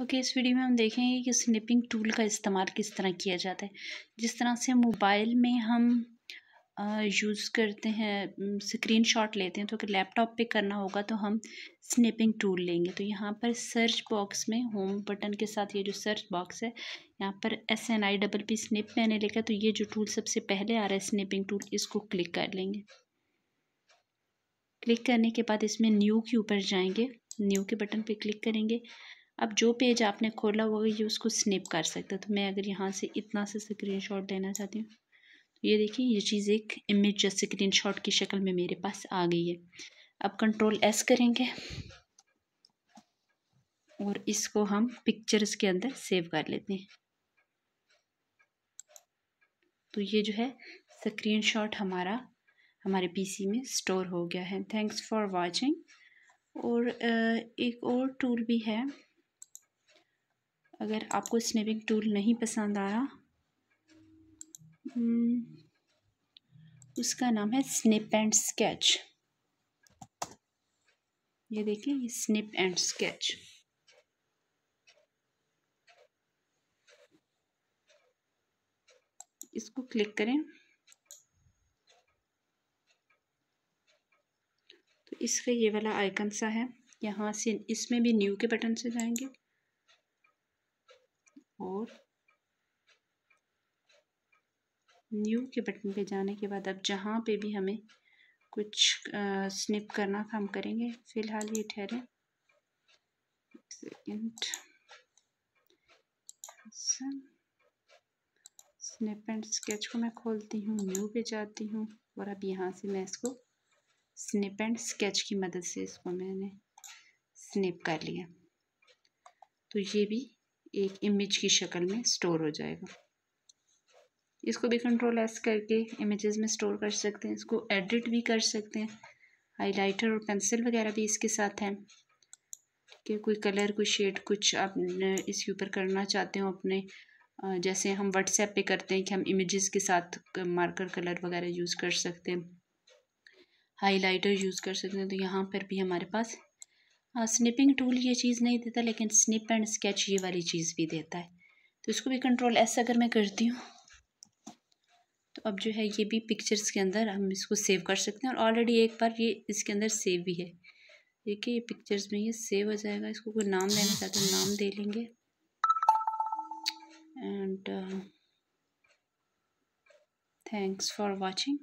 okay okay, इस video में हम देखेंगे कि स्निपिंग टूल का इस्तेमाल किस तरह किया जाता है जिस तरह से मोबाइल में हम यूज़ करते हैं स्क्रीन शॉट लेते हैं तो अगर लैपटॉप पे करना होगा तो हम स्निपिंग टूल लेंगे तो यहाँ पर सर्च बॉक्स में होम बटन के साथ ये जो सर्च बॉक्स है यहाँ पर S N I double P snip मैंने लिखा तो ये जो टूल सबसे पहले आ रहा है स्निपिंग टूल इसको क्लिक कर लेंगे क्लिक करने के बाद इसमें न्यू के ऊपर जाएंगे न्यू के बटन पर क्लिक करेंगे अब जो पेज आपने खोला हुआ ये उसको स्निप कर सकते हो तो मैं अगर यहाँ से इतना से शॉट लेना चाहती हूँ तो ये देखिए ये चीज़ एक इमेज या शॉट की शक्ल में मेरे पास आ गई है अब कंट्रोल एस करेंगे और इसको हम पिक्चर्स के अंदर सेव कर लेते हैं तो ये जो है स्क्रीनशॉट हमारा हमारे पीसी में स्टोर हो गया है थैंक्स फॉर वाचिंग और एक और टूल भी है अगर आपको स्नेपिंग टूल नहीं पसंद आया हम्म, उसका नाम है स्निप एंड स्केच ये देखिए ये स्निप एंड स्केच इसको क्लिक करें तो इसका ये वाला आइकन सा है यहाँ से इसमें भी न्यू के बटन से जाएंगे और न्यू के बटन पे जाने के बाद अब जहाँ पे भी हमें कुछ आ, स्निप करना था हम करेंगे फ़िलहाल ये ठहरे सेकंड स्निप एंड स्केच को मैं खोलती हूँ न्यू पे जाती हूँ और अब यहाँ से मैं इसको स्निप एंड स्केच की मदद से इसको मैंने स्निप कर लिया तो ये भी एक इमेज की शक्ल में स्टोर हो जाएगा इसको भी कंट्रोल एस करके इमेजेस में स्टोर कर सकते हैं इसको एडिट भी कर सकते हैं हाइलाइटर और पेंसिल वगैरह भी इसके साथ हैं कि कोई कलर कोई शेड कुछ आप इसके ऊपर करना चाहते हो अपने जैसे हम व्हाट्सएप पे करते हैं कि हम इमेजेस के साथ मार्कर कलर वगैरह यूज़ कर सकते हैं हाइलाइटर यूज़ कर सकते हैं तो यहाँ पर भी हमारे पास स्निपिंग हाँ, टूल ये चीज़ नहीं देता लेकिन स्निप एंड स्केच ये वाली चीज़ भी देता है तो इसको भी कंट्रोल एस अगर मैं करती हूँ तो अब जो है ये भी पिक्चर्स के अंदर हम इसको सेव कर सकते हैं और ऑलरेडी एक बार ये इसके अंदर सेव भी है देखिए ये पिक्चर्स में ये सेव हो जाएगा इसको कोई नाम देना चाहते हैं तो नाम दे लेंगे एंड थैंक्स फॉर वॉचिंग